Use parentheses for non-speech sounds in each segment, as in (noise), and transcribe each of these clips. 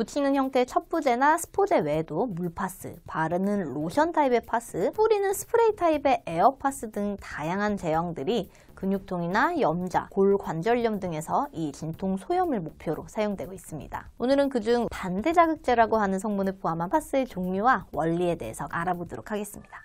붙이는 형태의 첩부제나 스포제 외에도 물파스, 바르는 로션 타입의 파스, 뿌리는 스프레이 타입의 에어파스 등 다양한 제형들이 근육통이나 염좌, 골관절염 등에서 이 진통 소염을 목표로 사용되고 있습니다. 오늘은 그중 반대자극제라고 하는 성분을 포함한 파스의 종류와 원리에 대해서 알아보도록 하겠습니다.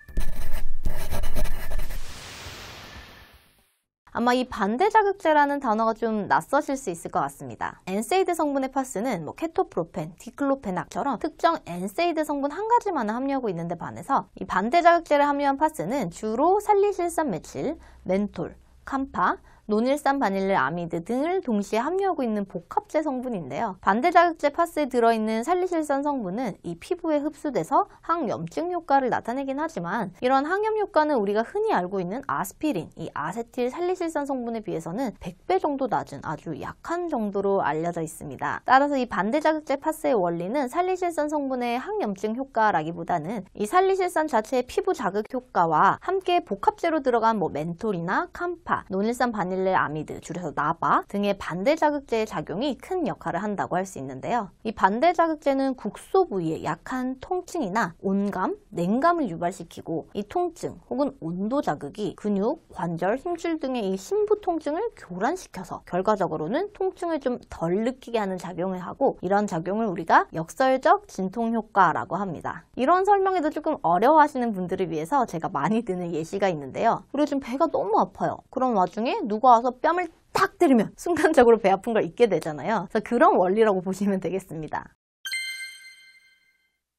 아마 이 반대 자극제라는 단어가 좀 낯서실 수 있을 것 같습니다. 엔세이드 성분의 파스는 뭐 케토프로펜, 디클로펜낙처럼 특정 엔세이드 성분 한 가지만을 함유하고 있는데 반해서 이 반대 자극제를 함유한 파스는 주로 살리실산 메칠, 멘톨, 캄파, 노닐산 바닐릴 아미드 등을 동시에 함유하고 있는 복합제 성분인데요. 반대자극제 파스에 들어있는 살리실산 성분은 이 피부에 흡수돼서 항염증 효과를 나타내긴 하지만 이런 항염 효과는 우리가 흔히 알고 있는 아스피린, 이 아세틸 살리실산 성분에 비해서는 100배 정도 낮은 아주 약한 정도로 알려져 있습니다. 따라서 이 반대자극제 파스의 원리는 살리실산 성분의 항염증 효과라기보다는 이 살리실산 자체의 피부 자극 효과와 함께 복합제로 들어간 뭐 멘톨이나 캄파, 노닐산 바닐릴 바닐레아미드, 줄여서 나바 등의 반대 자극제의 작용이 큰 역할을 한다고 할 수 있는데요. 이 반대 자극제는 국소 부위에 약한 통증이나 온감, 냉감을 유발시키고 이 통증 혹은 온도 자극이 근육, 관절, 힘줄 등의 이 심부 통증을 교란시켜서 결과적으로는 통증을 좀 덜 느끼게 하는 작용을 하고 이런 작용을 우리가 역설적 진통 효과라고 합니다. 이런 설명에도 조금 어려워하시는 분들을 위해서 제가 많이 드는 예시가 있는데요. 그리고 지금 배가 너무 아파요. 그런 와중에 누구 들고 와서 뺨을 탁 때리면 (laughs) 순간적으로 배 아픈 걸 잊게 되잖아요. 그래서 그런 원리라고 보시면 되겠습니다.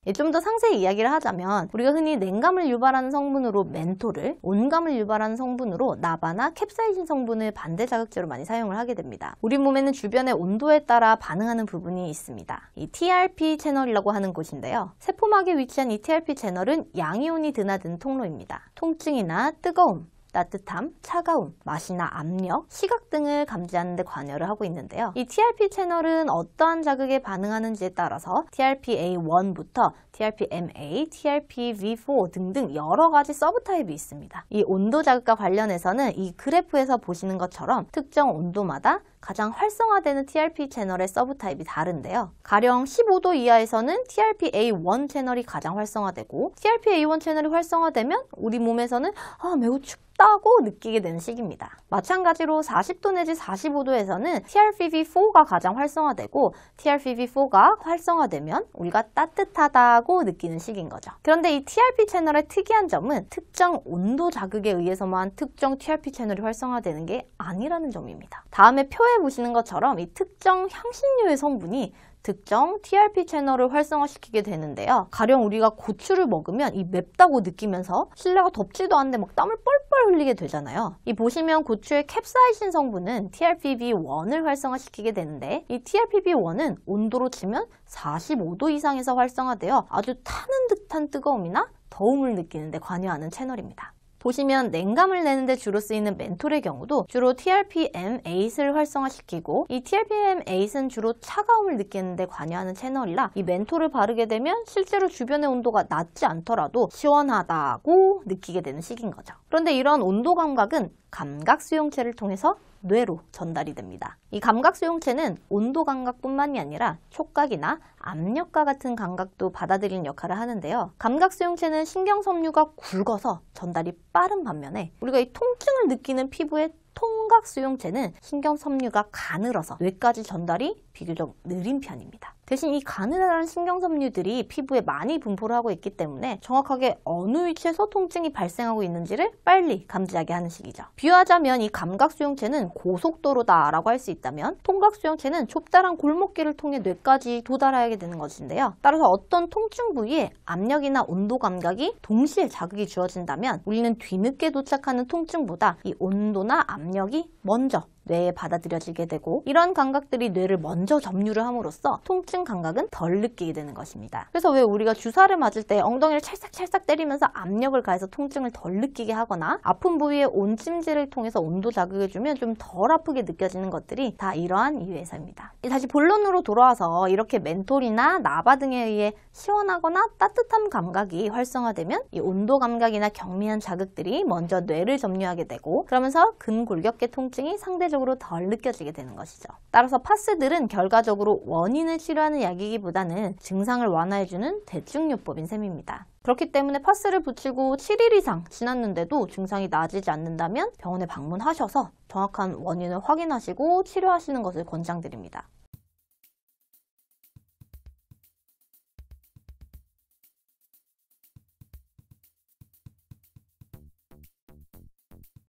예, 좀더 상세히 이야기를 하자면 우리가 흔히 냉감을 유발하는 성분으로 멘토를 온감을 유발하는 성분으로 나바나 캡사이신 성분을 반대 자극제로 많이 사용을 하게 됩니다. 우리 몸에는 주변의 온도에 따라 반응하는 부분이 있습니다. 이 TRP 채널이라고 하는 곳인데요. 세포막에 위치한 이 TRP 채널은 양이온이 드나드는 통로입니다. 통증이나 뜨거움, 따뜻함, 차가움, 맛이나 압력, 시각 등을 감지하는 데 관여를 하고 있는데요. 이 TRP 채널은 어떠한 자극에 반응하는지에 따라서 TRPA1부터 TRPMA, TRPV4 등등 여러 가지 서브 타입이 있습니다. 이 온도 자극과 관련해서는 이 그래프에서 보시는 것처럼 특정 온도마다 가장 활성화되는 TRP 채널의 서브 타입이 다른데요. 가령 15도 이하에서는 TRPA1 채널이 가장 활성화되고 TRPA1 채널이 활성화되면 우리 몸에서는 아 매우 춥다 춥다고 느끼게 되는 시기입니다. 마찬가지로 40도 내지 45도에서는 TRPV4가 가장 활성화되고 TRPV4가 활성화되면 우리가 따뜻하다고 느끼는 시기인 거죠. 그런데 이 TRP 채널의 특이한 점은 특정 온도 자극에 의해서만 특정 TRP 채널이 활성화되는 게 아니라는 점입니다. 다음에 표에 보시는 것처럼 이 특정 향신료의 성분이 특정 TRP 채널을 활성화시키게 되는데요. 가령 우리가 고추를 먹으면 이 맵다고 느끼면서 실내가 덥지도 않는데 막 땀을 뻘뻘 흘리게 되잖아요. 이 보시면 고추의 캡사이신 성분은 TRPB1을 활성화시키게 되는데 이 TRPB1은 온도로 치면 45도 이상에서 활성화되어 아주 타는 듯한 뜨거움이나 더움을 느끼는데 관여하는 채널입니다. 보시면 냉감을 내는데 주로 쓰이는 멘톨의 경우도 주로 TRPM8을 활성화시키고 이 TRPM8은 주로 차가움을 느끼는데 관여하는 채널이라 이 멘톨을 바르게 되면 실제로 주변의 온도가 낮지 않더라도 시원하다고 느끼게 되는 식인 거죠. 그런데 이런 온도 감각은 감각 수용체를 통해서 뇌로 전달이 됩니다. 이 감각 수용체는 온도 감각뿐만이 아니라 촉각이나 압력과 같은 감각도 받아들이는 역할을 하는데요. 감각 수용체는 신경 섬유가 굵어서 전달이 빠른 반면에 우리가 이 통증을 느끼는 피부의 통각 수용체는 신경 섬유가 가늘어서 뇌까지 전달이 비교적 느린 편입니다. 대신 이 가느다란 신경섬유들이 피부에 많이 분포를 하고 있기 때문에 정확하게 어느 위치에서 통증이 발생하고 있는지를 빨리 감지하게 하는 식이죠. 비유하자면 이 감각 수용체는 고속도로다 라고 할 수 있다면 통각 수용체는 좁다란 골목길을 통해 뇌까지 도달하게 되는 것인데요. 따라서 어떤 통증 부위에 압력이나 온도 감각이 동시에 자극이 주어진다면 우리는 뒤늦게 도착하는 통증보다 이 온도나 압력이 먼저 뇌에 받아들여지게 되고 이런 감각들이 뇌를 먼저 점유를 함으로써 통증 감각은 덜 느끼게 되는 것입니다. 그래서 왜 우리가 주사를 맞을 때 엉덩이를 찰싹찰싹 때리면서 압력을 가해서 통증을 덜 느끼게 하거나 아픈 부위에 온찜질을 통해서 온도 자극을 주면 좀 덜 아프게 느껴지는 것들이 다 이러한 이유에서입니다. 다시 본론으로 돌아와서 이렇게 멘톨이나 나바 등에 의해 시원하거나 따뜻한 감각이 활성화되면 이 온도 감각이나 경미한 자극들이 먼저 뇌를 점유하게 되고 그러면서 근골격계 통증이 상대적으로 상대적으로 덜 느껴지게 되는 것이죠. 따라서 파스들은 결과적으로 원인을 치료하는 약이기보다는 증상을 완화해주는 대충요법인 셈입니다. 그렇기 때문에 파스를 붙이고 7일 이상 지났는데도 증상이 나아지지 않는다면 병원에 방문하셔서 정확한 원인을 확인하시고 치료하시는 것을 권장드립니다.